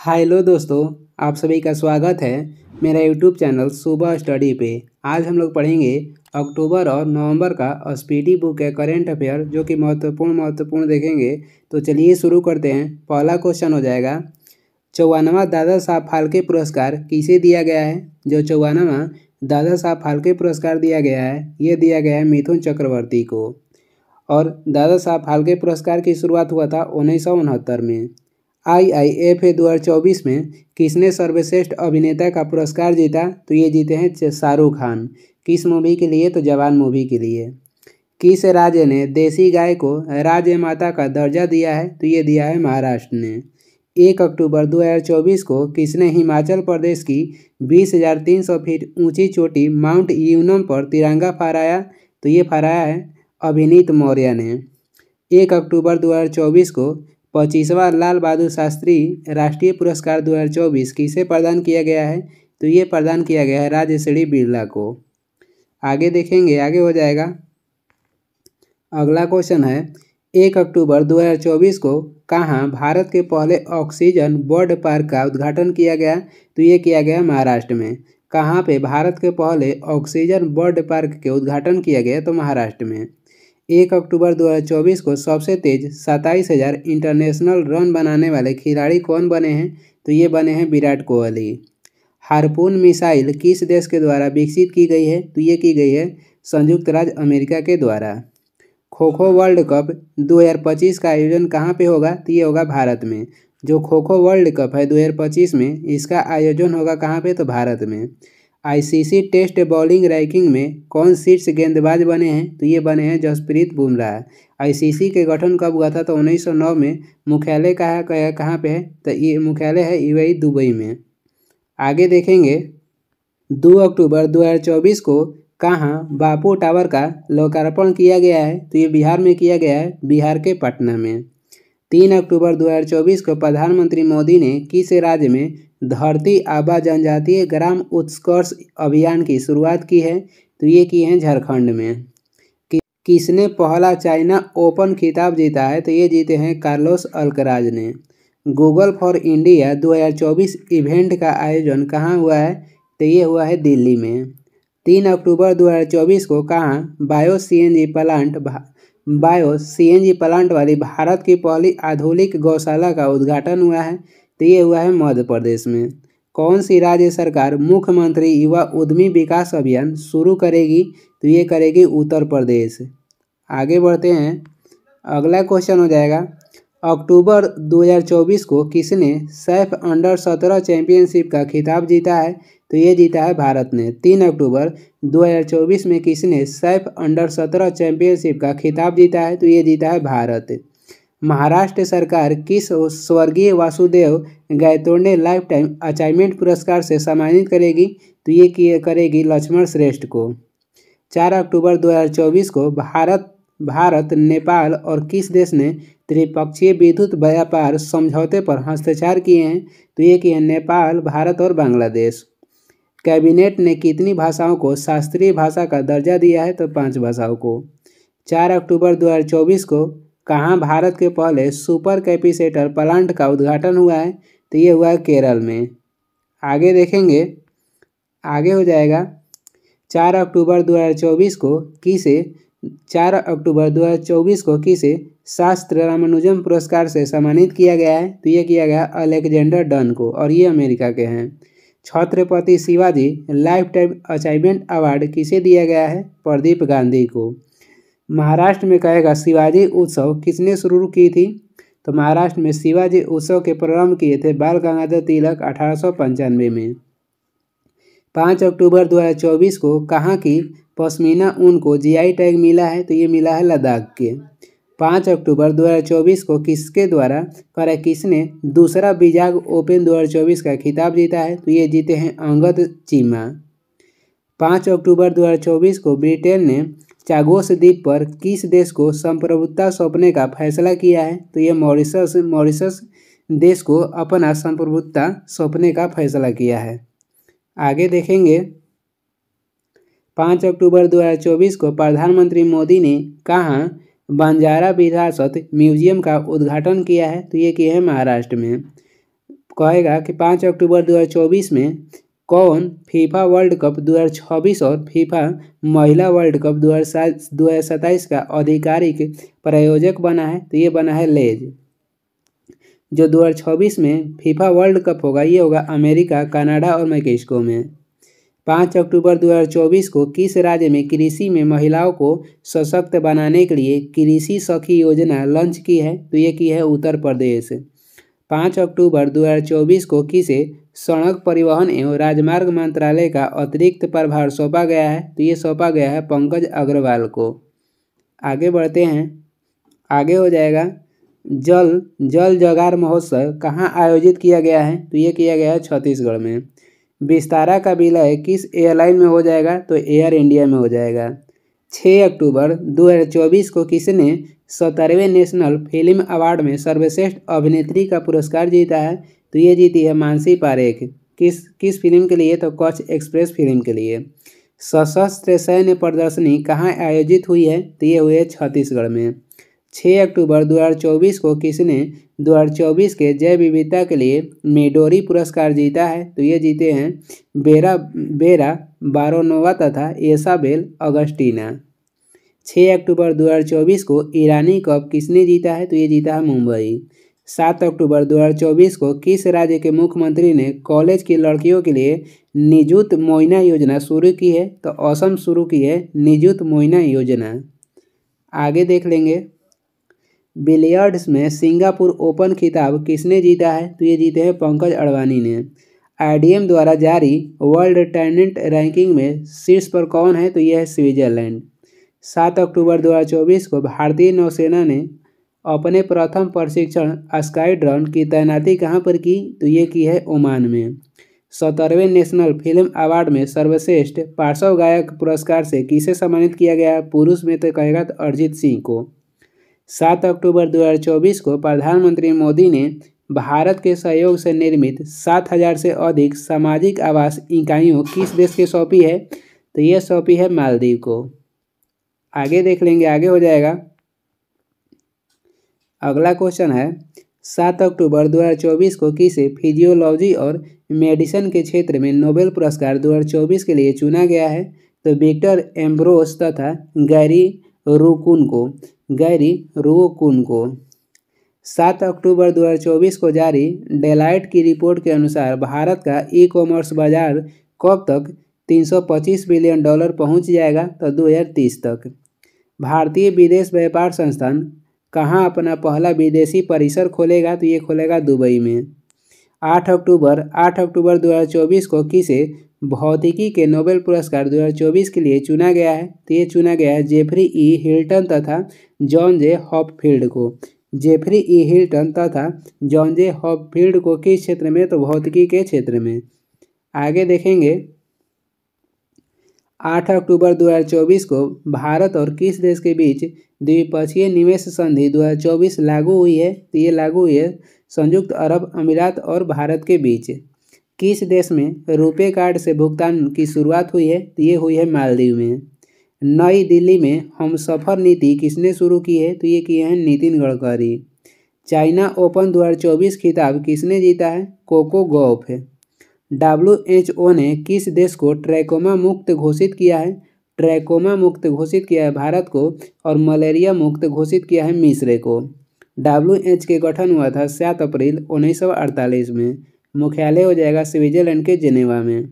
hello दोस्तों आप सभी का स्वागत है मेरा यूट्यूब चैनल सुबह स्टडी पे आज हम लोग पढ़ेंगे अक्टूबर और नवंबर का स्पीडी बुक है करेंट अफेयर जो कि महत्वपूर्ण महत्वपूर्ण देखेंगे तो चलिए शुरू करते हैं पहला क्वेश्चन हो जाएगा चौवानवा दादा साहब फाल्के पुरस्कार किसे दिया गया है जो चौवानवा दादा साहब फाल्के पुरस्कार दिया गया है ये दिया गया है मिथुन चक्रवर्ती को और दादा साहब फाल्के पुरस्कार की शुरुआत हुआ था उन्नीस में आई आई एफ ए दो हज़ार चौबीस में किसने सर्वश्रेष्ठ अभिनेता का पुरस्कार जीता तो ये जीते हैं शाहरुख खान किस मूवी के लिए तो जवान मूवी के लिए किस राज्य ने देसी गाय को राज्य माता का दर्जा दिया है तो ये दिया है महाराष्ट्र ने एक अक्टूबर 2024 को किसने हिमाचल प्रदेश की 20,300 फीट ऊंची चोटी माउंट यूनम पर तिरंगा फहराया तो ये फहराया है अभिनीत मौर्य ने एक अक्टूबर 2024 को पच्चीसवा लाल बहादुर शास्त्री राष्ट्रीय पुरस्कार 2024 किसे प्रदान किया गया है तो ये प्रदान किया गया है राजश्री बिरला को आगे देखेंगे आगे हो जाएगा अगला क्वेश्चन है एक अक्टूबर 2024 को कहाँ भारत के पहले ऑक्सीजन बर्ड पार्क का उद्घाटन किया गया तो ये किया गया महाराष्ट्र में कहाँ पे भारत के पहले ऑक्सीजन बर्ड पार्क के उद्घाटन किया गया तो महाराष्ट्र में एक अक्टूबर 2024 को सबसे तेज सत्ताईस हज़ार इंटरनेशनल रन बनाने वाले खिलाड़ी कौन बने हैं तो ये बने हैं विराट कोहली हारपून मिसाइल किस देश के द्वारा विकसित की गई है तो ये की गई है संयुक्त राज्य अमेरिका के द्वारा खो खो वर्ल्ड कप 2025 का आयोजन कहाँ पे होगा तो ये होगा भारत में जो खो खो वर्ल्ड कप है 2025 में इसका आयोजन होगा कहाँ पे तो भारत में आईसीसी टेस्ट बॉलिंग रैंकिंग में कौन शीर्ष गेंदबाज बने हैं तो ये बने हैं जसप्रीत बुमराह आईसीसी के गठन कब हुआ था तो 1909 में मुख्यालय कहाँ कहाँ पे है तो ये मुख्यालय है यूएई दुबई में आगे देखेंगे 2 अक्टूबर 2024 को कहाँ बापू टावर का लोकार्पण किया गया है तो ये बिहार में किया गया है बिहार के पटना में तीन अक्टूबर 2024 को प्रधानमंत्री मोदी ने किस राज्य में धरती आबा जनजातीय ग्राम उत्कर्ष अभियान की शुरुआत की है तो ये किए हैं झारखंड में किसने पहला चाइना ओपन खिताब जीता है तो ये जीते हैं कार्लोस अल्कराज ने गूगल फॉर इंडिया 2024 इवेंट का आयोजन कहाँ हुआ है तो ये हुआ है दिल्ली में तीन अक्टूबर 2024 को कहाँ bio CNG plant bio CNG plant वाली भारत की पहली आधुनिक गौशाला का उद्घाटन हुआ है तो ये हुआ है मध्य प्रदेश में कौन सी राज्य सरकार मुख्यमंत्री युवा उद्यमी विकास अभियान शुरू करेगी तो ये करेगी उत्तर प्रदेश आगे बढ़ते हैं अगला क्वेश्चन हो जाएगा अक्टूबर 2024 को किसने सैफ अंडर सत्रह चैंपियनशिप का खिताब जीता है तो ये जीता है भारत ने तीन अक्टूबर 2024 में किसने सैफ अंडर सत्रह चैंपियनशिप का खिताब जीता है तो ये जीता है भारत महाराष्ट्र सरकार किस स्वर्गीय वासुदेव गायतोड़ ने लाइफ टाइम अचाइवमेंट पुरस्कार से सम्मानित करेगी तो ये किए करेगी लक्ष्मण श्रेष्ठ को चार अक्टूबर 2024 को भारत भारत नेपाल और किस देश ने त्रिपक्षीय विद्युत व्यापार समझौते पर हस्ताक्षर किए हैं तो ये किए नेपाल भारत और बांग्लादेश कैबिनेट ने कितनी भाषाओं को शास्त्रीय भाषा का दर्जा दिया है तो पांच भाषाओं को चार अक्टूबर 2024 को कहाँ भारत के पहले सुपर कैपिसेटर प्लांट का उद्घाटन हुआ है तो ये हुआ है केरल में आगे देखेंगे आगे हो जाएगा चार अक्टूबर 2024 को किसे चार अक्टूबर 2024 को किसे शास्त्र रामानुजम पुरस्कार से सम्मानित किया गया है तो ये किया गया अलेक्जेंडर डन को और ये अमेरिका के हैं Chhatrapati Shivaji lifetime achievement award किसे दिया गया है प्रदीप गांधी को महाराष्ट्र में कहेगा शिवाजी उत्सव किसने शुरू की थी तो महाराष्ट्र में शिवाजी उत्सव के प्रारंभ किए थे बाल गंगाधर तिलक अठारह में पाँच अक्टूबर 2024 को कहाँ की पश्मीना ऊन को जीआई टैग मिला है तो ये मिला है लद्दाख के पाँच अक्टूबर 2024 को किसके द्वारा करे किसने दूसरा विजाग ओपन 2024 का खिताब जीता है तो ये जीते हैं अंगद चीमा पाँच अक्टूबर 2024 को ब्रिटेन ने चागोस द्वीप पर किस देश को संप्रभुता सौंपने का फैसला किया है तो ये मॉरिशस मॉरिशस देश को अपना संप्रभुता सौंपने का फैसला किया है आगे देखेंगे पाँच अक्टूबर 2024 को प्रधानमंत्री मोदी ने कहाँ बंजारा विरासत म्यूजियम का उद्घाटन किया है तो ये किया है महाराष्ट्र में कहेगा कि पाँच अक्टूबर 2024 में कौन फीफा वर्ल्ड कप 2026 और फीफा महिला वर्ल्ड कप दो हज़ार का आधिकारिक प्रायोजक बना है तो ये बना है लेज जो 2026 में फीफा वर्ल्ड कप होगा ये होगा अमेरिका कनाडा और मैक्सिको में पाँच अक्टूबर 2024 को किस राज्य में कृषि में महिलाओं को सशक्त बनाने के लिए कृषि सखी योजना लॉन्च की है तो ये की है उत्तर प्रदेश पाँच अक्टूबर 2024 को किसे सड़क परिवहन एवं राजमार्ग मंत्रालय का अतिरिक्त प्रभार सौंपा गया है तो ये सौंपा गया है पंकज अग्रवाल को आगे बढ़ते हैं आगे हो जाएगा जल जल जगार महोत्सव कहाँ आयोजित किया गया है तो ये किया गया है छत्तीसगढ़ में विस्तारा का विलय किस एयरलाइन में हो जाएगा तो एयर इंडिया में हो जाएगा 6 अक्टूबर 2024 को किसने सतरवें नेशनल फिल्म अवार्ड में सर्वश्रेष्ठ अभिनेत्री का पुरस्कार जीता है तो ये जीती है मानसी पारेख किस किस फिल्म के लिए तो कच्छ एक्सप्रेस फिल्म के लिए सशस्त्र सैन्य प्रदर्शनी कहाँ आयोजित हुई है तो ये हुई है छत्तीसगढ़ में 6 अक्टूबर 2024 को किसने 2024 के जैव विविधता के लिए मेडोरी पुरस्कार जीता है तो ये जीते हैं बेरा बेरा बारोनोवा तथा एसाबेल अगस्टीना 6 अक्टूबर 2024 को ईरानी कप किसने जीता है तो ये जीता है मुंबई सात अक्टूबर 2024 को किस राज्य के मुख्यमंत्री ने कॉलेज की लड़कियों के लिए निजुत मोइना योजना शुरू की है तो असम शुरू की है निजुत मोइना योजना आगे देख लेंगे बिलियर्ड्स में सिंगापुर ओपन खिताब किसने जीता है तो ये जीते हैं पंकज अडवाणी ने आई द्वारा जारी वर्ल्ड टैलेंट रैंकिंग में शीर्ष पर कौन है तो यह है स्विट्जरलैंड सात अक्टूबर 2024 को भारतीय नौसेना ने अपने प्रथम प्रशिक्षण स्काई ड्रोन की तैनाती कहाँ पर की तो ये की है ओमान में सत्तरवें नेशनल फिल्म अवार्ड में सर्वश्रेष्ठ पार्श्व गायक पुरस्कार से किसे सम्मानित किया गया पुरुष में तो कहेगा तो अरिजीत सिंह को सात अक्टूबर 2024 को प्रधानमंत्री मोदी ने भारत के सहयोग से निर्मित 7000 से अधिक सामाजिक आवास इकाइयों किस देश के सौंपी है तो यह सौंपी है मालदीव को आगे देख लेंगे आगे हो जाएगा अगला क्वेश्चन है सात अक्टूबर 2024 को किसे फिजियोलॉजी और मेडिसिन के क्षेत्र में नोबेल पुरस्कार 2024 के लिए चुना गया है तो विक्टर एम्ब्रोस तथा गैरी रूकुन को गैरी रोकुन को सात अक्टूबर 2024 को जारी डेलाइट की रिपोर्ट के अनुसार भारत का ई कॉमर्स बाजार कब तक 325 बिलियन डॉलर पहुंच जाएगा तो 2030 तक भारतीय विदेश व्यापार संस्थान कहाँ अपना पहला विदेशी परिसर खोलेगा तो ये खोलेगा दुबई में 8 अक्टूबर 8 अक्टूबर 2024 को किसे भौतिकी के नोबेल पुरस्कार 2024 के लिए चुना गया है तो ये चुना गया है जेफरी ई हिल्टन तथा जॉन जे हॉपफील्ड को जेफरी ई हिल्टन तथा जॉन जे हॉपफील्ड को किस क्षेत्र में तो भौतिकी के क्षेत्र में आगे देखेंगे आठ अक्टूबर 2024 को भारत और किस देश के बीच द्विपक्षीय निवेश संधि 2024 लागू हुई है तो ये लागू हुई है संयुक्त अरब अमीरात और भारत के बीच किस देश में रुपे कार्ड से भुगतान की शुरुआत हुई है तो ये हुई है मालदीव में नई दिल्ली में हम सफ़र नीति किसने शुरू की है तो ये किए हैं नितिन गडकरी चाइना ओपन 2024 खिताब किसने जीता है कोको है डब्ल्यू एच ओ ने किस देश को ट्रैकोमा मुक्त घोषित किया है ट्रैकोमा मुक्त घोषित किया है भारत को और मलेरिया मुक्त घोषित किया है मिस्र को डब्ल्यू एच के गठन हुआ था सात अप्रैल अड़तालीस में मुख्यालय हो जाएगा स्विट्जरलैंड के जिनेवा में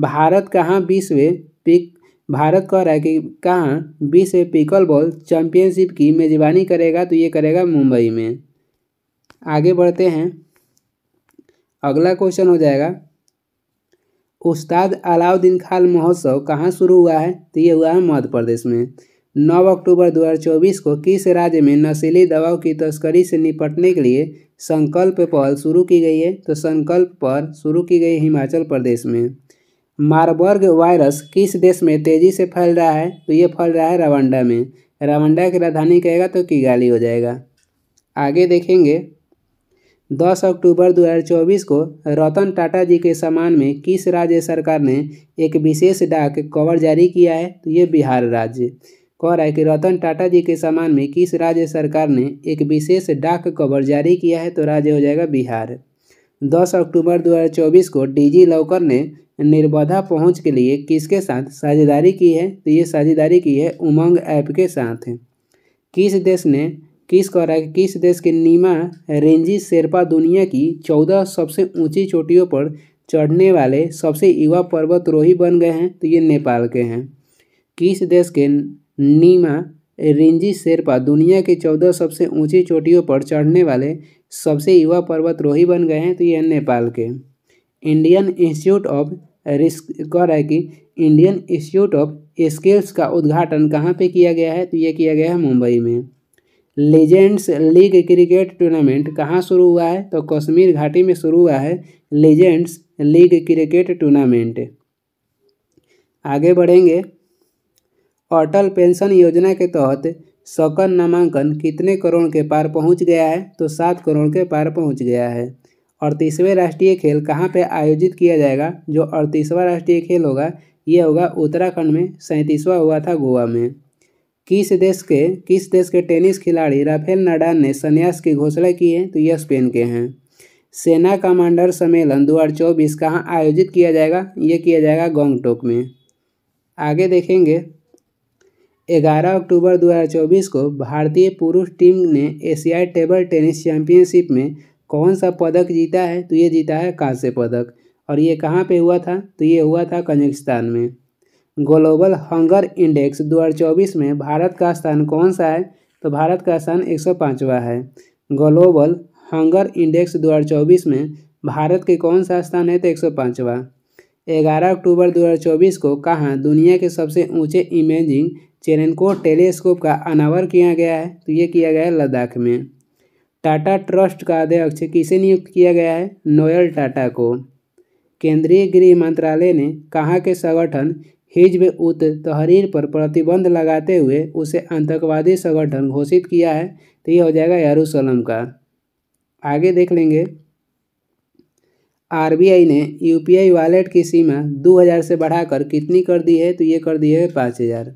भारत कहाँ बीसवें पिक भारत कह रहा है कि कहाँ बीसवें पिकल बॉल चैंपियनशिप की मेजबानी करेगा तो ये करेगा मुंबई में आगे बढ़ते हैं अगला क्वेश्चन हो जाएगा उस्ताद अलाउद्दीन खाल महोत्सव कहाँ शुरू हुआ है तो ये हुआ है मध्य प्रदेश में 9 अक्टूबर 2024 को किस राज्य में नशीली दवाओं की तस्करी से निपटने के लिए संकल्प पहल शुरू की गई है तो संकल्प पहल शुरू की गई हिमाचल प्रदेश में मारबर्ग वायरस किस देश में तेजी से फैल रहा है तो ये फैल रहा है रवांडा में रवांडा की राजधानी कहेगा तो किगाली हो जाएगा आगे देखेंगे 10 अक्टूबर 2024 को रतन टाटा जी के सम्मान में किस राज्य सरकार ने एक विशेष डाक कवर जारी किया है तो ये बिहार राज्य कह रहा है कि रतन टाटा जी के सम्मान में किस राज्य सरकार ने एक विशेष डाक कवर जारी किया है तो राज्य हो जाएगा बिहार 10 अक्टूबर 2024 को डीजी लॉकर ने निर्बाधा पहुंच के लिए किसके साथ साझेदारी की है तो ये साझेदारी की है उमंग ऐप के साथ किस देश ने किस कह रहा है किस देश के नीमा रेंजी शेरपा दुनिया की चौदह सबसे ऊंची चोटियों पर चढ़ने वाले सबसे युवा पर्वतरोही बन गए हैं तो ये नेपाल के हैं किस देश के नीमा रिंजी शेरपा दुनिया के चौदह सबसे ऊंची चोटियों पर चढ़ने वाले सबसे युवा पर्वतरोही बन गए हैं तो ये नेपाल के इंडियन इंस्टीट्यूट ऑफ रिस्क कह रहा है कि इंडियन इंस्टीट्यूट ऑफ स्किल्स का उद्घाटन कहाँ पे किया गया है तो ये किया गया है मुंबई में लेजेंड्स लीग क्रिकेट टूर्नामेंट कहाँ शुरू हुआ है तो कश्मीर घाटी में शुरू हुआ है लेजेंड्स लीग क्रिकेट टूर्नामेंट आगे बढ़ेंगे अटल पेंशन योजना के तहत सकल नामांकन कितने करोड़ के पार पहुंच गया है तो सात करोड़ के पार पहुंच गया है अड़तीसवें राष्ट्रीय खेल कहाँ पे आयोजित किया जाएगा जो अड़तीसवा राष्ट्रीय खेल होगा ये होगा उत्तराखंड में सैंतीसवा हुआ था गोवा में किस देश के किस देश के टेनिस खिलाड़ी राफेल नडाल ने संन्यास की घोषणा की है तो यह स्पेन के हैं सेना कमांडर सम्मेलन दो चौबीस कहाँ आयोजित किया जाएगा ये किया जाएगा गोंगटोक में आगे देखेंगे ग्यारह अक्टूबर 2024 को भारतीय पुरुष टीम ने एशियाई टेबल टेनिस चैंपियनशिप में कौन सा पदक जीता है तो ये जीता है कांस्य पदक और ये कहाँ पे हुआ था तो ये हुआ था कजाकिस्तान में ग्लोबल हंगर इंडेक्स 2024 में भारत का स्थान कौन सा है तो भारत का स्थान एक है ग्लोबल हंगर इंडेक्स दो में भारत के कौन सा स्थान है तो पाँचवा ग्यारह अक्टूबर 2024 को कहाँ दुनिया के सबसे ऊंचे इमेजिंग को टेलीस्कोप का अनावर किया गया है तो ये किया गया है लद्दाख में टाटा ट्रस्ट का अध्यक्ष किसे नियुक्त किया गया है नोयल टाटा को केंद्रीय गृह मंत्रालय ने कहा के संगठन हिजब उत तहरीर पर प्रतिबंध लगाते हुए उसे आतंकवादी संगठन घोषित किया है तो ये हो जाएगा यारूसलम का आगे देख लेंगे आरबीआई ने यूपीआई वॉलेट की सीमा 2000 से बढ़ाकर कितनी कर दी है तो ये कर दी है 5000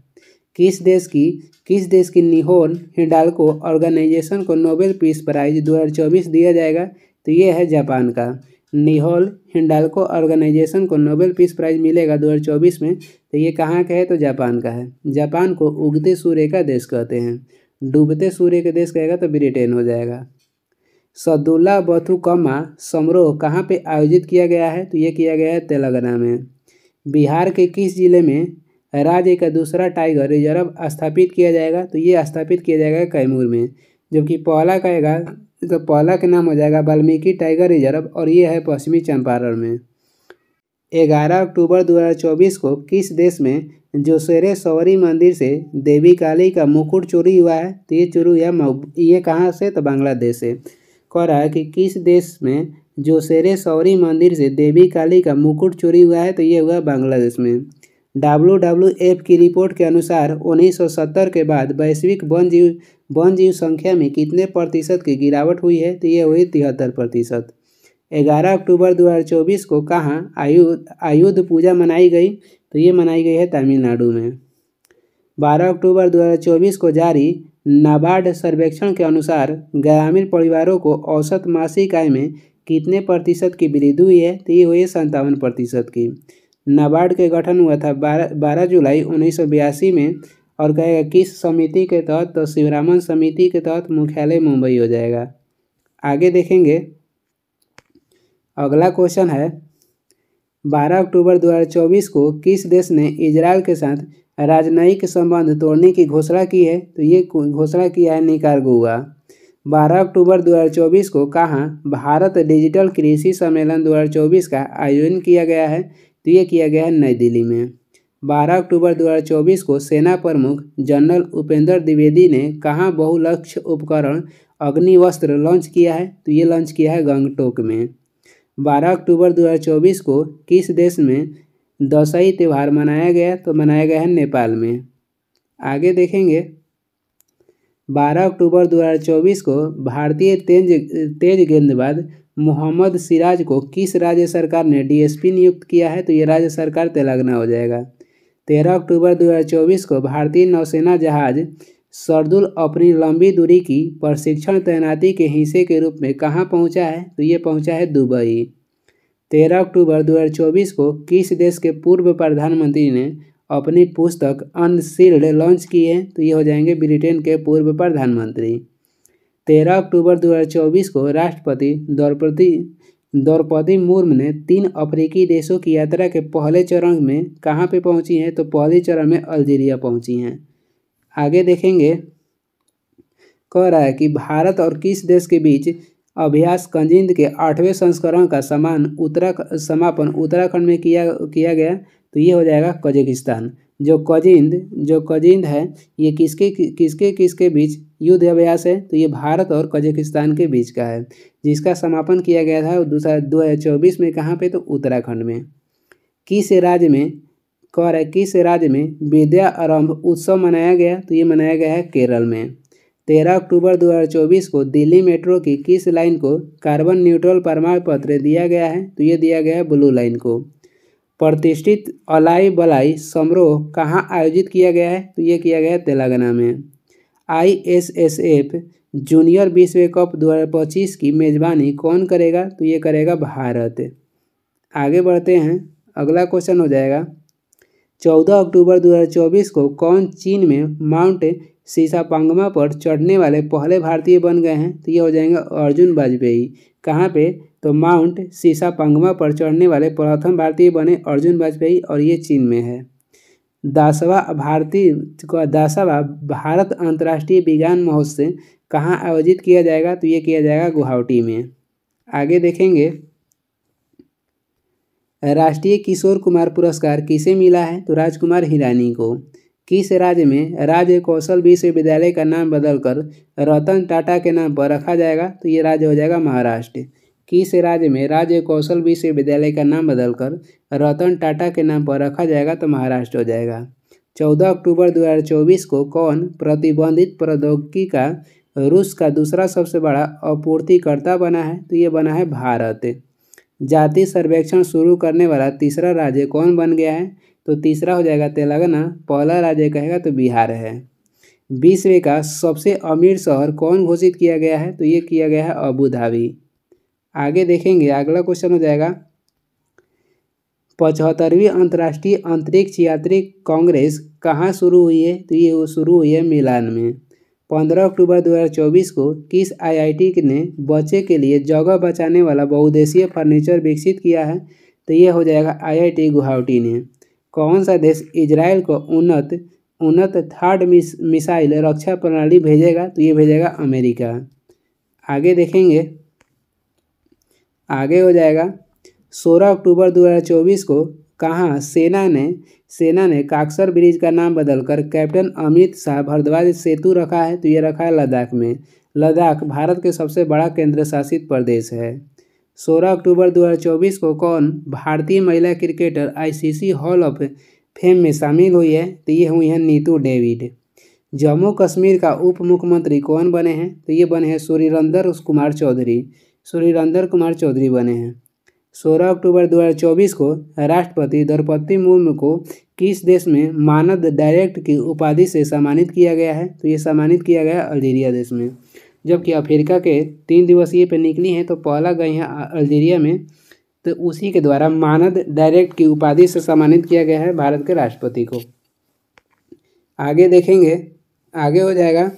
किस देश की किस देश की निहोल हिंडालको ऑर्गेनाइजेशन को नोबेल पीस प्राइज 2024 दिया जाएगा तो ये है जापान का निहोल हिंडालको ऑर्गेनाइजेशन को नोबेल पीस प्राइज मिलेगा 2024 में तो ये कहाँ का है तो जापान का है जापान को उगते सूर्य का देश कहते हैं डूबते सूर्य का देश कहेगा तो ब्रिटेन हो जाएगा सदुल्ला बथुकम्मा समारोह कहाँ पे आयोजित किया गया है तो ये किया गया है तेलंगाना में बिहार के किस जिले में राज्य का दूसरा टाइगर रिजर्व स्थापित किया जाएगा तो ये स्थापित किया जाएगा कैमूर में जबकि पहला कहेगा तो पहला का नाम हो जाएगा वाल्मीकि टाइगर रिजर्व और ये है पश्चिमी चंपारण में ग्यारह अक्टूबर 2024 को किस देश में जोशेरे सौरी मंदिर से देवी काली का मुकुट चोरी हुआ है तो ये चोरी हुआ ये कहाँ से तो बांग्लादेश से कह रहा है कि किस देश में जो शेरे सौरी मंदिर से देवी काली का मुकुट चोरी हुआ है तो ये हुआ बांग्लादेश में डब्ल्यू डब्ल्यू एफ की रिपोर्ट के अनुसार 1970 के बाद वैश्विक वन जीव वन जीव संख्या में कितने प्रतिशत की गिरावट हुई है तो ये हुई तिहत्तर प्रतिशत ग्यारह अक्टूबर 2024 को कहाँ आयु आयुध पूजा मनाई गई तो ये मनाई गई है तमिलनाडु में 12 अक्टूबर 2024 को जारी नाबार्ड सर्वेक्षण के अनुसार ग्रामीण परिवारों को औसत मासिक आय में कितने प्रतिशत की वृद्धि हुई है तो ये हुई है संतावन प्रतिशत की नाबार्ड के गठन हुआ था बारह बारह जुलाई उन्नीस में और कहेगा किस समिति के तहत तो शिवरामन समिति के तहत मुख्यालय मुंबई हो जाएगा आगे देखेंगे अगला क्वेश्चन है 12 अक्टूबर 2024 को किस देश ने इजराइल के साथ राजनयिक संबंध तोड़ने की घोषणा की है तो ये घोषणा किया है निकारगुआ बारह अक्टूबर 2024 को कहाँ भारत डिजिटल कृषि सम्मेलन 2024 का आयोजन किया गया है तो ये किया गया है नई दिल्ली में 12 अक्टूबर 2024 को सेना प्रमुख जनरल उपेंद्र द्विवेदी ने कहाँ बहुलक्ष्य उपकरण अग्निवस्त्र लॉन्च किया है तो ये लॉन्च किया है गंगटोक में 12 अक्टूबर 2024 को किस देश में दशहरी त्यौहार मनाया गया तो मनाया गया है नेपाल में आगे देखेंगे 12 अक्टूबर 2024 को भारतीय तेज तेज गेंदबाज मोहम्मद सिराज को किस राज्य सरकार ने डीएसपी नियुक्त किया है तो ये राज्य सरकार तेलंगाना हो जाएगा 13 अक्टूबर 2024 को भारतीय नौसेना जहाज़ सरदुल अपनी लंबी दूरी की प्रशिक्षण तैनाती के हिस्से के रूप में कहाँ पहुँचा है तो ये पहुँचा है दुबई तेरह अक्टूबर 2024 को किस देश के पूर्व प्रधानमंत्री ने अपनी पुस्तक अनसील्ड लॉन्च की है तो ये हो जाएंगे ब्रिटेन के पूर्व प्रधानमंत्री तेरह अक्टूबर 2024 को राष्ट्रपति द्रौपदी द्रौपदी मुर्मू ने तीन अफ्रीकी देशों की यात्रा के पहले चरण में कहाँ पे पहुँची हैं तो पहले चरण में अल्जीरिया पहुँची हैं आगे देखेंगे कह रहा है कि भारत और किस देश के बीच अभ्यास कंजिंद के आठवें संस्करण का समान उत्तरा समापन उत्तराखंड में किया किया गया तो ये हो जाएगा कजकिस्तान जो कजिंद जो कजिंद है ये किसके किसके किसके बीच युद्ध अभ्यास है तो ये भारत और कजाकिस्तान के बीच का है जिसका समापन किया गया था दूसरा दो हज़ार चौबीस में कहाँ पे तो उत्तराखंड में किस राज्य में कह है किस राज्य में विद्या आरंभ उत्सव मनाया गया तो ये मनाया गया है केरल में तेरह अक्टूबर 2024 को दिल्ली मेट्रो की किस लाइन को कार्बन न्यूट्रल प्रमाण पत्र दिया गया है तो ये दिया गया है ब्लू लाइन को प्रतिष्ठित अलाई बलाई समारोह कहाँ आयोजित किया गया है तो ये किया गया है तेलंगाना में आईएसएसएफ जूनियर विश्व कप पच्चीस की मेज़बानी कौन करेगा तो ये करेगा भारत आगे बढ़ते हैं अगला क्वेश्चन हो जाएगा चौदह अक्टूबर 2024 को कौन चीन में माउंट सीसा पंगमा पर चढ़ने वाले पहले भारतीय बन गए हैं तो ये हो जाएंगे अर्जुन वाजपेयी कहाँ पे तो माउंट सीशा पंगमा पर चढ़ने वाले प्रथम भारतीय बने अर्जुन वाजपेयी और ये चीन में है दासवा भारतीय का दासवा भारत अंतर्राष्ट्रीय विज्ञान महोत्सव कहाँ आयोजित किया जाएगा तो ये किया जाएगा गुवाहाटी में आगे देखेंगे राष्ट्रीय किशोर कुमार पुरस्कार किसे मिला है तो राजकुमार हिरानी को किस राज्य में राज्य कौशल विश्वविद्यालय का नाम बदलकर रतन टाटा के नाम पर रखा जाएगा तो ये राज्य हो जाएगा महाराष्ट्र किस राज्य में राज्य कौशल विश्वविद्यालय का नाम बदलकर रतन टाटा के नाम पर रखा जाएगा तो महाराष्ट्र हो जाएगा चौदह अक्टूबर 2024 को कौन प्रतिबंधित प्रौद्योगिकी का रूस का दूसरा सबसे बड़ा आपूर्तिकर्ता बना है तो ये बना है भारत जाति सर्वेक्षण शुरू करने वाला तीसरा राज्य कौन बन गया है तो तीसरा हो जाएगा तेलंगाना पहला राज्य कहेगा तो बिहार है विश्व का सबसे अमीर शहर कौन घोषित किया गया है तो ये किया गया है अबू धाबी आगे देखेंगे अगला क्वेश्चन हो जाएगा पचहत्तरवीं अंतर्राष्ट्रीय अंतरिक्ष यात्री कांग्रेस कहाँ शुरू हुई है तो ये शुरू हुई है मिलान में पंद्रह अक्टूबर 2024 को किस आईआईटी ने बच्चे के लिए जगह बचाने वाला बहुउद्देशीय फर्नीचर विकसित किया है तो ये हो जाएगा आईआईटी गुवाहाटी ने कौन सा देश इसराइल को उन्नत उन्नत थर्ड मिस, मिसाइल रक्षा प्रणाली भेजेगा तो ये भेजेगा अमेरिका आगे देखेंगे आगे हो जाएगा 16 अक्टूबर 2024 को कहाँ सेना ने सेना ने काक्सर ब्रिज का नाम बदलकर कैप्टन अमित शाह भरद्वाज सेतु रखा है तो ये रखा है लद्दाख में लद्दाख भारत के सबसे बड़ा केंद्र शासित प्रदेश है सोलह अक्टूबर 2024 को कौन भारतीय महिला cricketer ICC hall of fame में शामिल हुई है तो ये हुई हैं नीतू डेविड जम्मू कश्मीर का उप मुख्यमंत्री कौन बने हैं तो ये बने हैं सूर्यरंदर कुमार चौधरी सूर्यरंदर कुमार चौधरी बने हैं सोलह अक्टूबर 2024 को राष्ट्रपति द्रौपदी मुर्मू को किस देश में मानद डायरेक्ट की उपाधि से सम्मानित किया गया है तो ये सम्मानित किया गया अल्जीरिया देश में जबकि अफ्रीका के तीन दिवसीय पर निकली हैं तो पहला गई हैं अल्जीरिया में तो उसी के द्वारा मानद डायरेक्ट की उपाधि से सम्मानित किया गया है भारत के राष्ट्रपति को आगे देखेंगे आगे हो जाएगा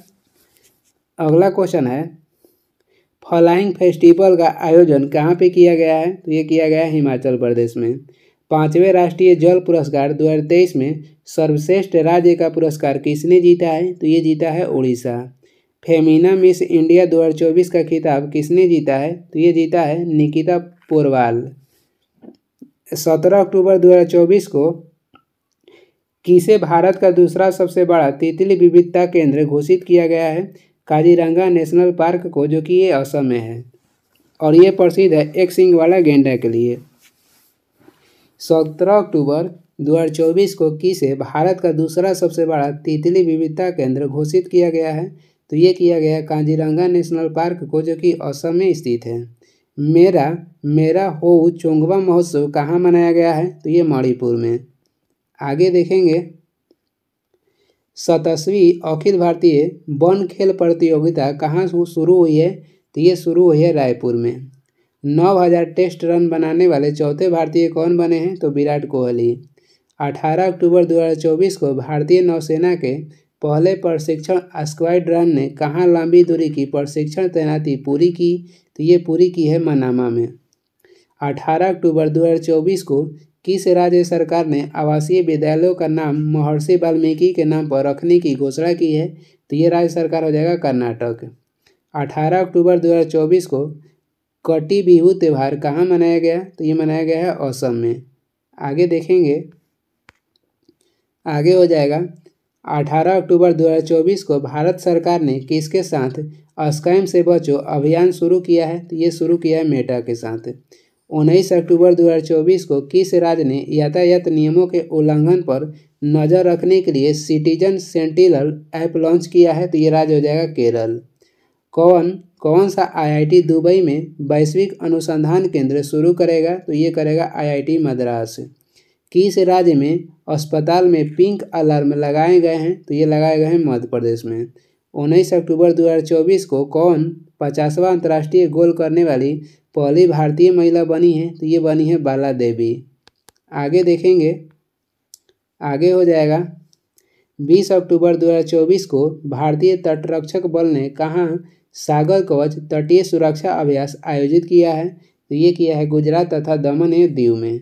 अगला क्वेश्चन है फ्लाइंग फेस्टिवल का आयोजन कहाँ पे किया गया है तो ये किया गया है हिमाचल प्रदेश में पाँचवें राष्ट्रीय जल पुरस्कार 2023 में सर्वश्रेष्ठ राज्य का पुरस्कार किसने जीता है तो ये जीता है उड़ीसा फेमिना मिस इंडिया 2024 का खिताब किसने जीता है तो ये जीता है निकिता पोरवाल सत्रह अक्टूबर 2024 को किसे भारत का दूसरा सबसे बड़ा तितली विविधता केंद्र घोषित किया गया है काजीरंगा नेशनल पार्क को जो कि ये असम में है और ये प्रसिद्ध है एक सिंग वाला गेंडा के लिए सत्रह अक्टूबर 2024 को किसे भारत का दूसरा सबसे बड़ा तितली विविधता केंद्र घोषित किया गया है तो ये किया गया कांजीरंगा काजीरंगा नेशनल पार्क को जो कि असम में स्थित है मेरा मेरा हो चोंगवा महोत्सव कहाँ मनाया गया है तो ये मणिपुर में आगे देखेंगे सतस्वीं अखिल भारतीय वन खेल प्रतियोगिता कहाँ शुरू हुई है तो ये शुरू हुई है रायपुर में नौ हज़ार टेस्ट रन बनाने वाले चौथे भारतीय कौन बने हैं तो विराट कोहली 18 अक्टूबर 2024 को भारतीय नौसेना के पहले प्रशिक्षण स्क्वाड्रन ने कहाँ लंबी दूरी की प्रशिक्षण तैनाती पूरी की तो ये पूरी की है मनामा में 18 अक्टूबर 2024 को किस राज्य सरकार ने आवासीय विद्यालयों का नाम महर्षि वाल्मीकि के नाम पर रखने की घोषणा की है तो ये राज्य सरकार हो जाएगा कर्नाटक 18 अक्टूबर 2024 को कटी बिहू त्यौहार कहाँ मनाया गया तो ये मनाया गया है असम में आगे देखेंगे आगे हो जाएगा 18 अक्टूबर 2024 को भारत सरकार ने किसके साथ अस्कैम से बचो अभियान शुरू किया है तो ये शुरू किया है मेटा के साथ उन्नीस अक्टूबर 2024 को किस राज्य ने यातायात नियमों के उल्लंघन पर नज़र रखने के लिए सिटीजन सेंटिनल ऐप लॉन्च किया है तो ये राज्य हो जाएगा केरल कौन कौन सा आईआईटी दुबई में वैश्विक अनुसंधान केंद्र शुरू करेगा तो ये करेगा आईआईटी मद्रास किस राज्य में अस्पताल में पिंक अलार्म लगाए गए हैं तो ये लगाए गए हैं मध्य प्रदेश में उन्नीस अक्टूबर 2024 को कौन पचासवा अंतर्राष्ट्रीय गोल करने वाली पहली भारतीय महिला बनी है तो ये बनी है बाला देवी आगे देखेंगे आगे हो जाएगा 20 अक्टूबर 2024 को भारतीय तटरक्षक बल ने कहाँ सागर कवच तटीय सुरक्षा अभ्यास आयोजित किया है तो ये किया है गुजरात तथा दमन एवं दीव में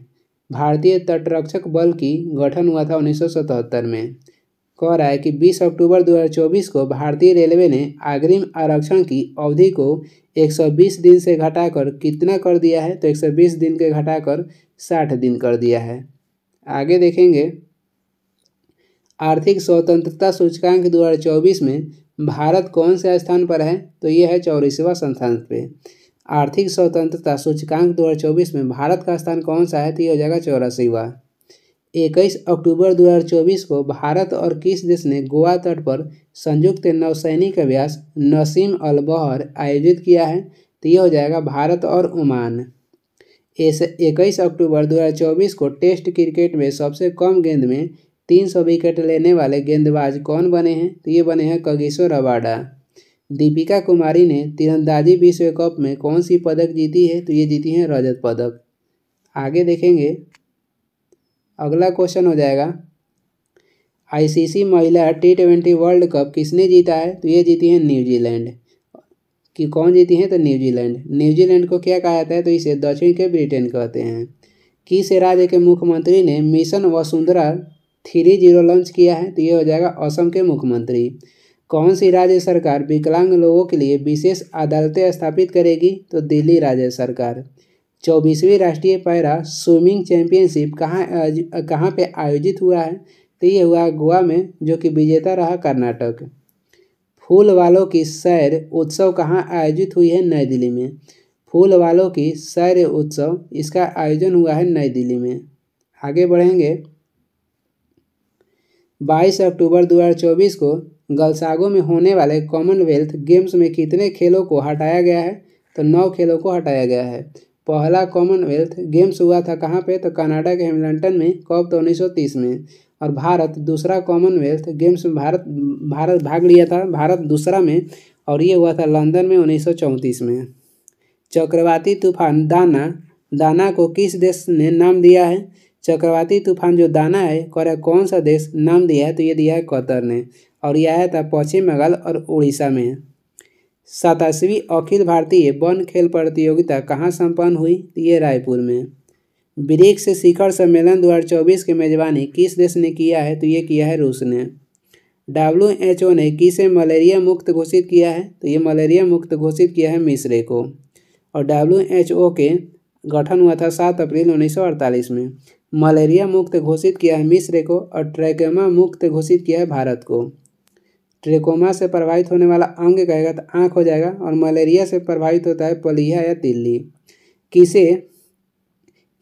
भारतीय तटरक्षक बल की गठन हुआ था 1977 में कह रहा है कि 20 अक्टूबर 2024 को भारतीय रेलवे ने अग्रिम आरक्षण की अवधि को 120 दिन से घटाकर कितना कर दिया है तो 120 दिन के घटाकर 60 दिन कर दिया है आगे देखेंगे आर्थिक स्वतंत्रता सूचकांक 2024 में भारत कौन से स्थान पर है तो यह है चौरीसवा संस्थान पे आर्थिक स्वतंत्रता सूचकांक 2024 में भारत का स्थान कौन सा है तो यह हो जाएगा चौरासीवा इक्कीस अक्टूबर 2024 को भारत और किस देश ने गोवा तट पर संयुक्त नौसैनिक अभ्यास नसीम अल बहर आयोजित किया है तो यह हो जाएगा भारत और ओमान इस इक्कीस अक्टूबर 2024 को टेस्ट क्रिकेट में सबसे कम गेंद में 300 विकेट लेने वाले गेंदबाज कौन बने हैं तो ये बने हैं कगिशोर अबाडा दीपिका कुमारी ने तीरंदाजी विश्व कप में कौन सी पदक जीती है तो ये जीती हैं रजत पदक आगे देखेंगे अगला क्वेश्चन हो जाएगा आईसीसी महिला टी ट्वेंटी वर्ल्ड कप किसने जीता है तो ये जीती हैं न्यूजीलैंड कि कौन जीती हैं तो न्यूजीलैंड न्यूजीलैंड को क्या कहा जाता है तो इसे दक्षिण के ब्रिटेन कहते हैं किस राज्य के मुख्यमंत्री ने mission Vasundhara three zero launch किया है तो ये हो जाएगा असम के मुख्यमंत्री कौन सी राज्य सरकार विकलांग लोगों के लिए विशेष अदालतें स्थापित करेगी तो दिल्ली राज्य सरकार चौबीसवीं राष्ट्रीय पैरा स्विमिंग चैंपियनशिप कहाँ कहाँ पे आयोजित हुआ है तो ये हुआ गोवा में जो कि विजेता रहा कर्नाटक फूल वालों की सैर उत्सव कहाँ आयोजित हुई है नई दिल्ली में फूल वालों की सैर उत्सव इसका आयोजन हुआ है नई दिल्ली में आगे बढ़ेंगे 22 अक्टूबर 2024 को गलसागो में होने वाले कॉमनवेल्थ गेम्स में कितने खेलों को हटाया गया है तो नौ खेलों को हटाया गया है पहला कॉमनवेल्थ गेम्स हुआ था कहाँ पे तो कनाडा के हेमलटन में कब तो 1930 में और भारत दूसरा कॉमनवेल्थ गेम्स में भारत भारत भाग लिया था भारत दूसरा में और ये हुआ था लंदन में उन्नीस में चक्रवाती तूफान दाना दाना को किस देश ने नाम दिया है चक्रवाती तूफान जो दाना है कौन सा देश नाम दिया है तो ये दिया है कतर ने और यह था पश्चिम बंगाल और उड़ीसा में सतासीवीं अखिल भारतीय वन खेल प्रतियोगिता कहाँ संपन्न हुई ये रायपुर में ब्रिक्स शिखर सम्मेलन 2024 की मेजबानी किस देश ने किया है तो ये किया है रूस ने डब्ल्यू एच ओ ने किसे मलेरिया मुक्त घोषित किया है तो ये मलेरिया मुक्त घोषित किया है मिस्र को और डब्ल्यू एच ओ के गठन हुआ था सात अप्रैल 1948 में मलेरिया मुक्त घोषित किया है मिस्र को और ट्रैकेमा मुक्त घोषित किया है भारत को ट्रेकोमा से प्रभावित होने वाला अंग कहेगा तो आँख हो जाएगा और मलेरिया से प्रभावित होता है पलिया या तिल्ली किसे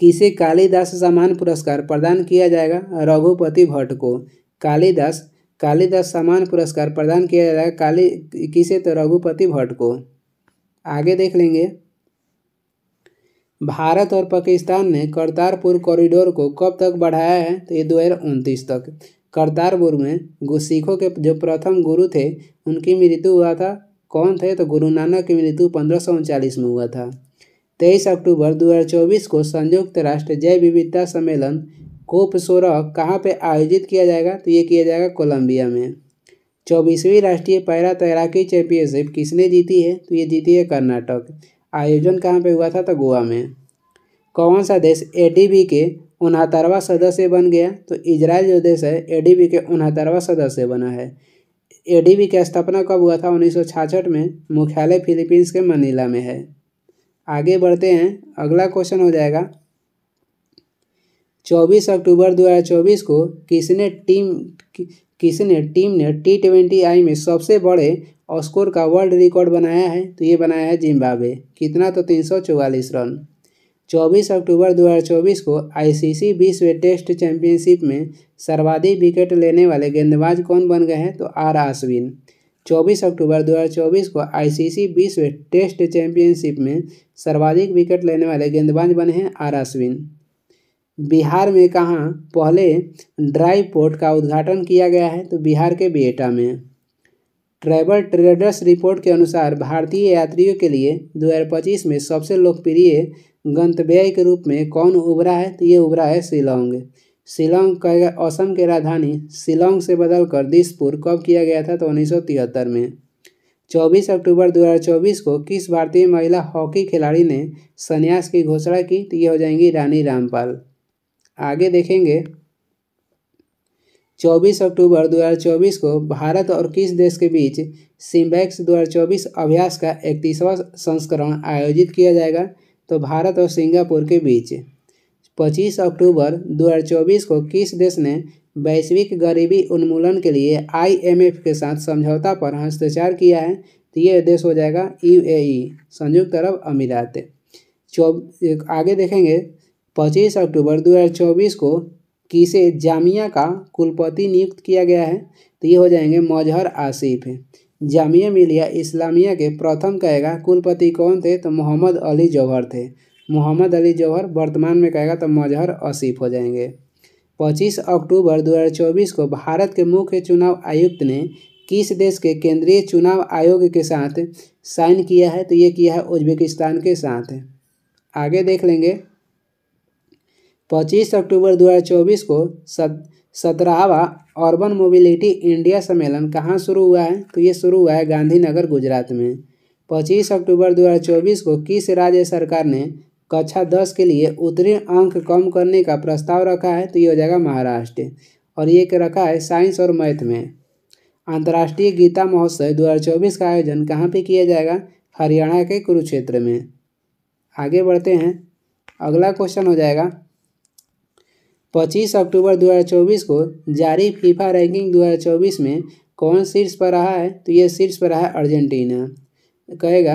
किसे कालिदास सम्मान पुरस्कार प्रदान किया जाएगा रघुपति भट्ट को कालिदास कालिदास सम्मान पुरस्कार प्रदान किया जाएगा काली किसे तो रघुपति भट्ट को आगे देख लेंगे भारत और पाकिस्तान ने करतारपुर कॉरिडोर को कब तक बढ़ाया है तो ये दो तक करतारपुर में सिखों के जो प्रथम गुरु थे उनकी मृत्यु हुआ था कौन थे तो गुरु नानक की मृत्यु पंद्रह में हुआ था तेईस अक्टूबर 2024 को संयुक्त राष्ट्र जैव विविधता सम्मेलन कोप सोरह कहाँ पर आयोजित किया जाएगा तो ये किया जाएगा कोलंबिया में चौबीसवीं राष्ट्रीय पैरा तैराकी चैंपियनशिप किसने जीती है तो ये जीती है कर्नाटक आयोजन कहाँ पे हुआ था तो गोवा में कौन सा देश एडीबी के उनहत्तरवा सदस्य बन गया तो इजराइल जो देश है ए के उनहत्तरवा सदस्य बना है ए की स्थापना कब हुआ था उन्नीस में मुख्यालय फिलीपींस के मनीला में है आगे बढ़ते हैं अगला क्वेश्चन हो जाएगा 24 अक्टूबर 2024 को किसने टीम कि, किसने टीम ने टी ट्वेंटी आई में सबसे बड़े स्कोर का वर्ल्ड रिकॉर्ड बनाया है तो ये बनाया है जिम्बाब्वे कितना तो तीन रन 24 अक्टूबर 2024 को आईसीसी विश्व टेस्ट चैंपियनशिप में सर्वाधिक विकेट लेने वाले गेंदबाज कौन बन गए हैं तो आर आश्विन 24 अक्टूबर 2024 को आईसीसी विश्व टेस्ट चैंपियनशिप में सर्वाधिक विकेट लेने वाले गेंदबाज बने हैं आर अश्विन बिहार में कहाँ पहले ड्राई पोर्ट का उद्घाटन किया गया है तो बिहार के बेटा में ट्रैवल ट्रेडर्स रिपोर्ट के अनुसार भारतीय यात्रियों के लिए 2025 में सबसे लोकप्रिय गंतव्य के रूप में कौन उभरा है तो ये उभरा है शिलोंग शिलोंग का असम के राजधानी शिलोंग से बदलकर दिसपुर कब किया गया था तो उन्नीस में 24 अक्टूबर 2024 को किस भारतीय महिला हॉकी खिलाड़ी ने संन्यास की घोषणा की तो ये हो जाएंगी रानी रामपाल आगे देखेंगे 24 अक्टूबर 2024 को भारत और किस देश के बीच सिम्बैक्स 2024 अभ्यास का इकतीसवां संस्करण आयोजित किया जाएगा तो भारत और सिंगापुर के बीच 25 अक्टूबर 2024 को किस देश ने वैश्विक गरीबी उन्मूलन के लिए आईएमएफ के साथ समझौता पर हस्ताक्षर किया है तो ये देश हो जाएगा यूएई संयुक्त अरब अमीरात चौब आगे देखेंगे 25 अक्टूबर 2024 को कि इसे जामिया का कुलपति नियुक्त किया गया है तो ये हो जाएंगे मजहर आसिफ जामिया मिलिया इस्लामिया के प्रथम कहेगा कुलपति कौन थे तो मोहम्मद अली जौहर थे मोहम्मद अली जौहर वर्तमान में कहेगा तो मौजहर आसिफ हो जाएंगे 25 अक्टूबर 2024 को भारत के मुख्य चुनाव आयुक्त ने किस देश के केंद्रीय चुनाव आयोग के साथ साइन किया है तो ये किया है उज्बेकिस्तान के साथ आगे देख लेंगे 25 अक्टूबर 2024 को सत्रहवा अर्बन मोबिलिटी इंडिया सम्मेलन कहाँ शुरू हुआ है तो ये शुरू हुआ है गांधीनगर गुजरात में 25 अक्टूबर 2024 को किस राज्य सरकार ने कक्षा दस के लिए उत्तीर्ण अंक कम करने का प्रस्ताव रखा है तो ये हो जाएगा महाराष्ट्र और ये रखा है साइंस और मैथ में अंतर्राष्ट्रीय गीता महोत्सव चौबीस का आयोजन कहाँ पे किया जाएगा हरियाणा के कुरुक्षेत्र में आगे बढ़ते हैं अगला क्वेश्चन हो जाएगा 25 अक्टूबर 2024 को जारी फीफा रैंकिंग 2024 में कौन शीर्ष पर रहा है तो ये शीर्ष पर रहा है अर्जेंटीना कहेगा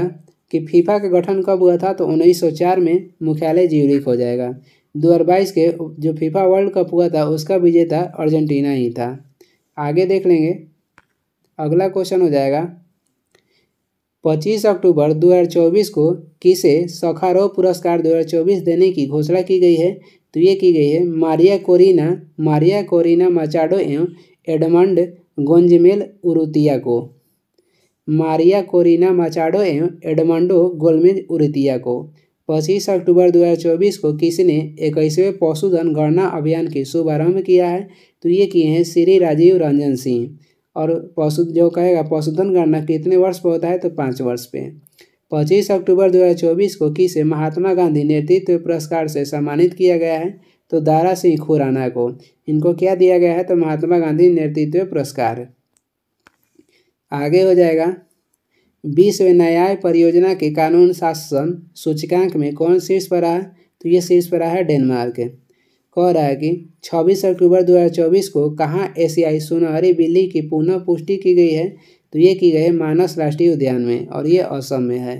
कि फीफा का गठन कब हुआ था तो 1904 में मुख्यालय ज्यूरिक हो जाएगा 2022 के जो फीफा वर्ल्ड कप हुआ था उसका विजेता अर्जेंटीना ही था आगे देख लेंगे अगला क्वेश्चन हो जाएगा 25 अक्टूबर 2024 को किसे सखारोह पुरस्कार 2024 देने की घोषणा की गई है तो ये की गई है Maria Corina Maria Corina Machado एवं एडमंड गोंजमेल उरुतिया को मारिया कोरिना मचाडो एवं एडमंडो गोलमेज उरुतिया को पच्चीस अक्टूबर 2024 को किसने इक्कीसवें पशुधन गणना अभियान की शुभारंभ किया है तो ये किए हैं श्री राजीव रंजन सिंह और पशु जो कहेगा पशुधन गणना कितने वर्ष पर होता है तो पाँच वर्ष पे पच्चीस अक्टूबर 2024 को किसे महात्मा गांधी नेतृत्व पुरस्कार से सम्मानित किया गया है तो दारा सिंह खुराना को इनको क्या दिया गया है तो महात्मा गांधी नेतृत्व पुरस्कार आगे हो जाएगा विश्व न्याय परियोजना के कानून शासन सूचकांक में कौन शीर्ष पर रहा तो ये शीर्ष पर रहा है डेनमार्क कह रहा है कि 26 अक्टूबर 2024 को कहाँ एशियाई सुनहरी बिल्ली की पुनः पुष्टि की गई है तो ये की गई मानस राष्ट्रीय उद्यान में और ये असम में है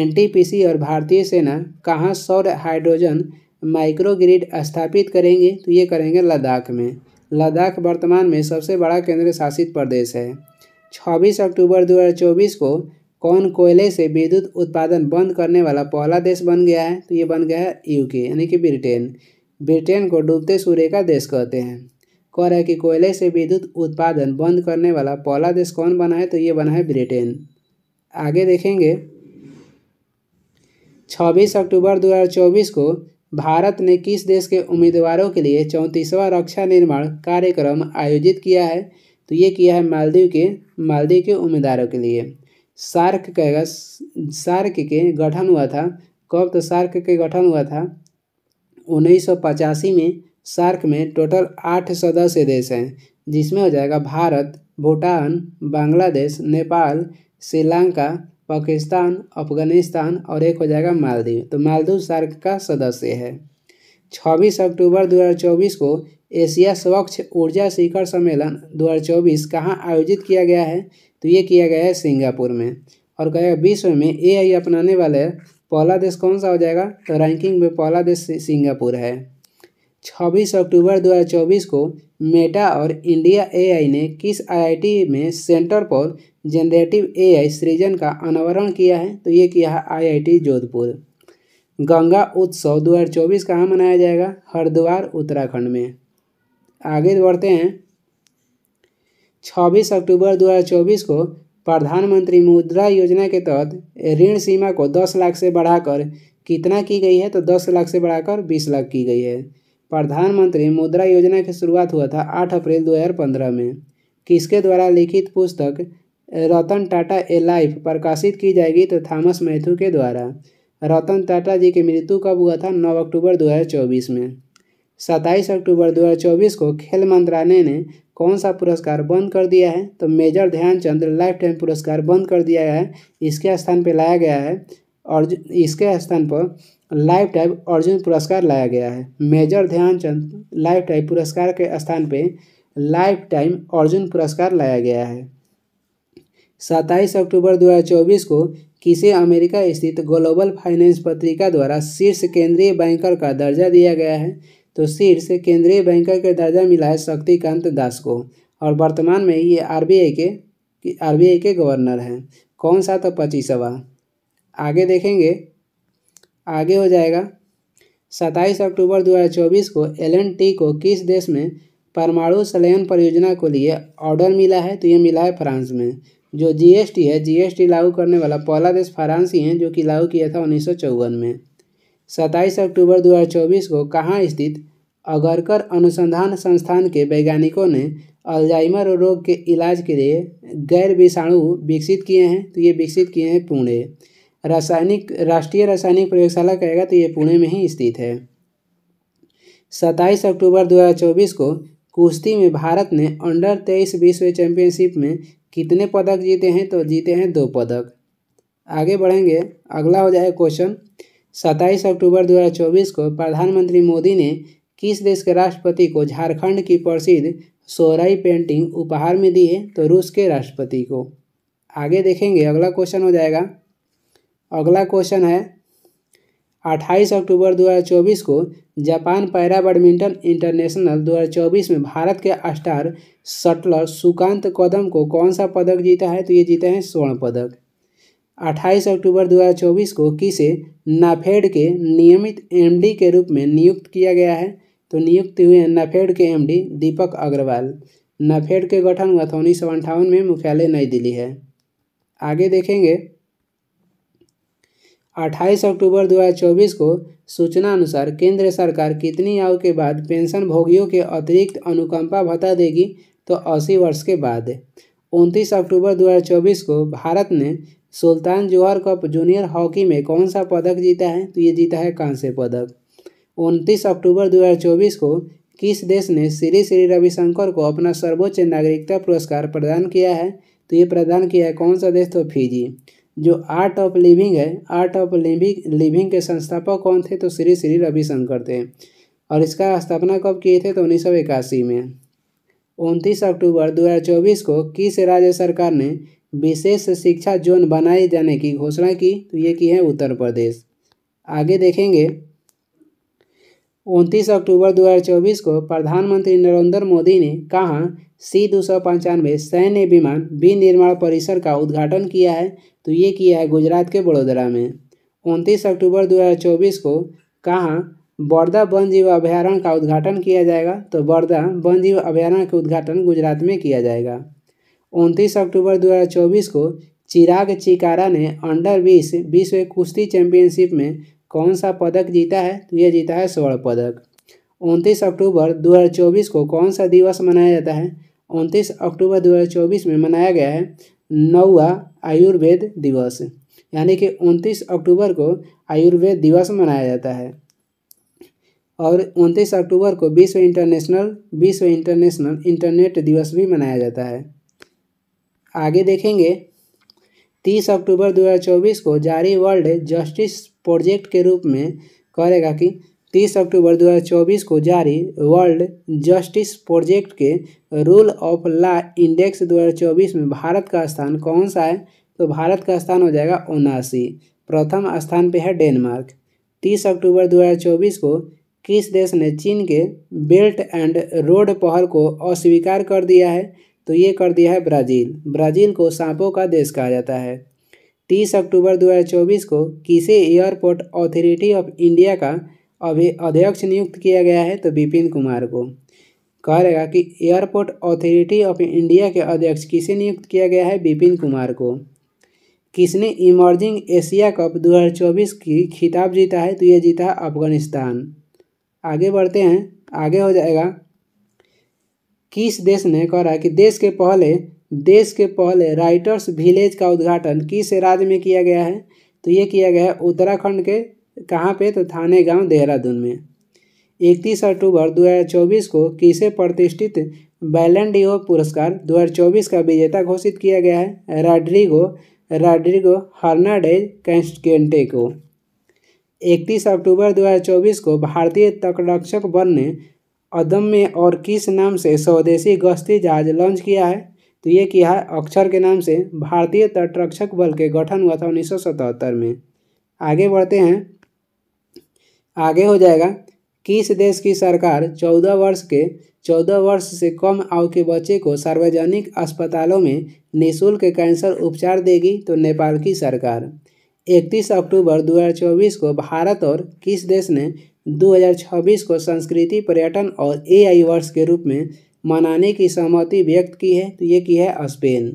एनटीपीसी और भारतीय सेना कहाँ सौर हाइड्रोजन माइक्रोग्रिड स्थापित करेंगे तो ये करेंगे लद्दाख में लद्दाख वर्तमान में सबसे बड़ा केंद्र शासित प्रदेश है 26 अक्टूबर 2024 को कौन कोयले से विद्युत उत्पादन बंद करने वाला पहला देश बन गया है तो ये बन गया है यूके यानी कि ब्रिटेन ब्रिटेन को डूबते सूर्य का देश कहते हैं कह रहा है कि कोयले से विद्युत उत्पादन बंद करने वाला पहला देश कौन बना है तो ये बना है ब्रिटेन आगे देखेंगे 26 अक्टूबर 2024 को भारत ने किस देश के उम्मीदवारों के लिए चौंतीसवां रक्षा निर्माण कार्यक्रम आयोजित किया है तो ये किया है मालदीव के मालदीव के उम्मीदवारों के लिए सार्क कहेगा सार्क के गठन हुआ था कब तो सार्क के गठन हुआ था उन्नीस में सार्क में टोटल आठ सदस्य देश हैं जिसमें हो जाएगा भारत भूटान बांग्लादेश नेपाल श्रीलंका पाकिस्तान अफगानिस्तान और एक हो जाएगा मालदीव तो मालदीव सार्क का सदस्य है छब्बीस अक्टूबर 2024 को एशिया स्वच्छ ऊर्जा शिखर सम्मेलन 2024 कहाँ आयोजित किया गया है तो ये किया गया है सिंगापुर में और कहेगा विश्व में ए आई अपनाने वाले पहला देश कौन सा हो जाएगा तो रैंकिंग में पहला देश सिंगापुर है 26 अक्टूबर 2024 को मेटा और इंडिया एआई ने किस आईआईटी में सेंटर फॉर जनरेटिव एआई सृजन का अनावरण किया है तो ये किया है आईआईटी जोधपुर गंगा उत्सव 2024 कहाँ मनाया जाएगा हरिद्वार उत्तराखंड में आगे बढ़ते हैं 26 अक्टूबर 2024 को प्रधानमंत्री मुद्रा योजना के तहत ऋण सीमा को 10 लाख से बढ़ाकर कितना की गई है तो 10 लाख से बढ़ाकर 20 लाख की गई है प्रधानमंत्री मुद्रा योजना की शुरुआत हुआ था 8 अप्रैल 2015 में किसके द्वारा लिखित पुस्तक रतन टाटा ए लाइफ प्रकाशित की जाएगी तो थॉमस मैथ्यू के द्वारा रतन टाटा जी की मृत्यु कब हुआ था 9 अक्टूबर 2024 में 27 अक्टूबर 2024 को खेल मंत्रालय ने कौन सा पुरस्कार बंद कर दिया है तो मेजर ध्यानचंद लाइफ टाइम पुरस्कार बंद कर दिया है इसके स्थान पर लाया गया है और इसके स्थान पर लाइफ टाइम अर्जुन पुरस्कार लाया गया है मेजर ध्यानचंद लाइफ टाइम पुरस्कार के स्थान पे लाइफ टाइम अर्जुन पुरस्कार लाया गया है सत्ताईस अक्टूबर 2024 को किसे अमेरिका स्थित ग्लोबल फाइनेंस पत्रिका द्वारा शीर्ष केंद्रीय बैंकर का दर्जा दिया गया है तो शीर्ष केंद्रीय बैंकर का दर्जा मिला है शक्तिकांत दास को और वर्तमान में ये आर के आर के गवर्नर हैं कौन सा तो पच्चीसवा आगे देखेंगे आगे हो जाएगा सत्ताईस अक्टूबर 2024 को एल टी को किस देश में परमाणु संलयन परियोजना को लिए ऑर्डर मिला है तो ये मिला है फ्रांस में जो जीएसटी है जीएसटी लागू करने वाला पहला देश फ्रांस ही है जो कि लागू किया था उन्नीस में सत्ताईस अक्टूबर 2024 को कहाँ स्थित अगरकर अनुसंधान संस्थान के वैज्ञानिकों ने अल्जाइमर रोग के इलाज के लिए गैर विषाणु विकसित किए हैं तो ये विकसित किए हैं पुणे रासायनिक राष्ट्रीय रासायनिक प्रयोगशाला कहेगा तो ये पुणे में ही स्थित है सत्ताईस अक्टूबर 2024 को कुश्ती में भारत ने अंडर तेईस विश्व चैंपियनशिप में कितने पदक जीते हैं तो जीते हैं दो पदक आगे बढ़ेंगे अगला हो जाए क्वेश्चन सत्ताईस अक्टूबर 2024 को प्रधानमंत्री मोदी ने किस देश के राष्ट्रपति को झारखंड की प्रसिद्ध सोराई पेंटिंग उपहार में दी है तो रूस के राष्ट्रपति को आगे देखेंगे अगला क्वेश्चन हो जाएगा अगला क्वेश्चन है अट्ठाईस अक्टूबर 2024 को जापान पैरा बैडमिंटन इंटरनेशनल 2024 में भारत के स्टार शटलर सुकांत कदम को कौन सा पदक जीता है तो ये जीते हैं स्वर्ण पदक 28 अक्टूबर 2024 को किसे नाफेड के नियमित एमडी के रूप में नियुक्त किया गया है तो नियुक्त हुए हैं नाफेड के एमडी दीपक अग्रवाल नाफेड के गठन हुआ था उन्नीस में मुख्यालय नई दिल्ली है आगे देखेंगे अट्ठाईस अक्टूबर 2024 को सूचना अनुसार केंद्र सरकार कितनी आयु के बाद पेंशन भोगियों के अतिरिक्त अनुकंपा भत्ता देगी तो 80 वर्ष के बाद उनतीस अक्टूबर 2024 को भारत ने Sultan Johor cup junior hockey में कौन सा पदक जीता है तो ये जीता है कांस्य पदक उनतीस अक्टूबर 2024 को किस देश ने श्री श्री रविशंकर को अपना सर्वोच्च नागरिकता पुरस्कार प्रदान किया है तो ये प्रदान किया है कौन सा देश तो फिजी जो आर्ट ऑफ लिविंग है आर्ट ऑफ लिविंग लिविंग के संस्थापक कौन थे तो श्री श्री रविशंकर थे और इसका स्थापना कब किए थे तो उन्नीस में उनतीस अक्टूबर 2024 को किस राज्य सरकार ने विशेष शिक्षा जोन बनाए जाने की घोषणा की तो ये की है उत्तर प्रदेश आगे देखेंगे उनतीस अक्टूबर 2024 को प्रधानमंत्री नरेंद्र मोदी ने कहा सी दो सौ पंचानवे सैन्य विमान विनिर्माण परिसर का उद्घाटन किया है तो ये किया है गुजरात के बड़ोदरा में उनतीस अक्टूबर 2024 को कहाँ बड़दा वन जीव अभ्यारण्य का उद्घाटन किया जाएगा तो बड़दा वन जीव अभ्यारण्य का उद्घाटन गुजरात में किया जाएगा उनतीस अक्टूबर 2024 को चिराग चिकारा ने अंडर बीस विश्व कुश्ती चैंपियनशिप में कौन सा पदक जीता है तो यह जीता है स्वर्ण पदक उनतीस अक्टूबर 2024 को कौन सा दिवस मनाया जाता है उनतीस अक्टूबर 2024 में मनाया गया है नौवा आयुर्वेद दिवस यानी कि उनतीस अक्टूबर को आयुर्वेद दिवस मनाया जाता है और उनतीस अक्टूबर को विश्व इंटरनेशनल विश्व इंटरनेशनल इंटरनेट दिवस भी मनाया जाता है आगे देखेंगे तीस अक्टूबर 2024 को जारी वर्ल्ड जस्टिस प्रोजेक्ट के रूप में करेगा कि तीस अक्टूबर 2024 को जारी वर्ल्ड जस्टिस प्रोजेक्ट के रूल ऑफ लॉ इंडेक्स 2024 में भारत का स्थान कौन सा है तो भारत का स्थान हो जाएगा उनासी प्रथम स्थान पे है डेनमार्क तीस अक्टूबर 2024 को किस देश ने चीन के बेल्ट एंड रोड पहल को अस्वीकार कर दिया है तो ये कर दिया है ब्राज़ील ब्राज़ील को सांपों का देश कहा जाता है तीस अक्टूबर 2024 को किसे एयरपोर्ट अथॉरिटी ऑफ इंडिया का अभी अध्यक्ष नियुक्त किया गया है तो बिपिन कुमार को कह रहेगा कि एयरपोर्ट अथॉरिटी ऑफ इंडिया के अध्यक्ष किसे नियुक्त किया गया है बिपिन कुमार को किसने इमर्जिंग एशिया कप 2024 की खिताब जीता है तो ये जीता है अफगानिस्तान आगे बढ़ते हैं आगे हो जाएगा किस देश ने कह रहा है कि देश के पहले देश के पहले राइटर्स विलेज का उद्घाटन किस राज्य में किया गया है तो ये किया गया है उत्तराखंड के कहाँ पे तो थाने गांव देहरादून में इकतीस अक्टूबर 2024 को किसे प्रतिष्ठित बैलेंडियो पुरस्कार 2024 का विजेता घोषित किया गया है राड्रिगो राड्रिगो हर्नाडेज कैंस्केंटे को इकतीस अक्टूबर 2024 को भारतीय तटरक्षक बल ने अदम्य और किस नाम से स्वदेशी गश्ती जहाज लॉन्च किया है तो ये किया है अक्षर के नाम से भारतीय तटरक्षक बल के गठन हुआ था उन्नीस में आगे बढ़ते हैं आगे हो जाएगा किस देश की सरकार चौदह वर्ष के चौदह वर्ष से कम आयु के बच्चे को सार्वजनिक अस्पतालों में निःशुल्क कैंसर उपचार देगी तो नेपाल की सरकार 31 अक्टूबर 2024 को भारत और किस देश ने 2026 को संस्कृति पर्यटन और एआई वर्ष के रूप में मनाने की सहमति व्यक्त की है तो ये की है स्पेन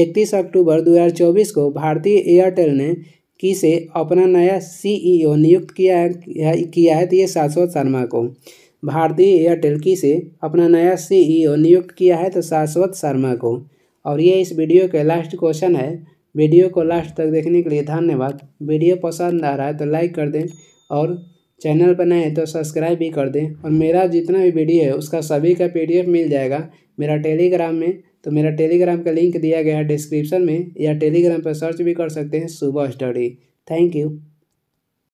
31 अक्टूबर 2024 को भारतीय एयरटेल ने की से अपना नया सीईओ e नियुक्त किया है किया है तो ये शाश्वत शर्मा को भारतीय एयरटेल की से अपना नया सीईओ e नियुक्त किया है तो शाश्वत शर्मा को और ये इस वीडियो के लास्ट क्वेश्चन है वीडियो को लास्ट तक देखने के लिए धन्यवाद वीडियो पसंद आ रहा है तो लाइक कर दें और चैनल पर नए हैं तो सब्सक्राइब भी कर दें और मेरा जितना भी वीडियो है उसका सभी का पीडीएफ मिल जाएगा मेरा टेलीग्राम में तो मेरा टेलीग्राम का लिंक दिया गया है डिस्क्रिप्शन में या टेलीग्राम पर सर्च भी कर सकते हैं सुबह स्टडी थैंक यू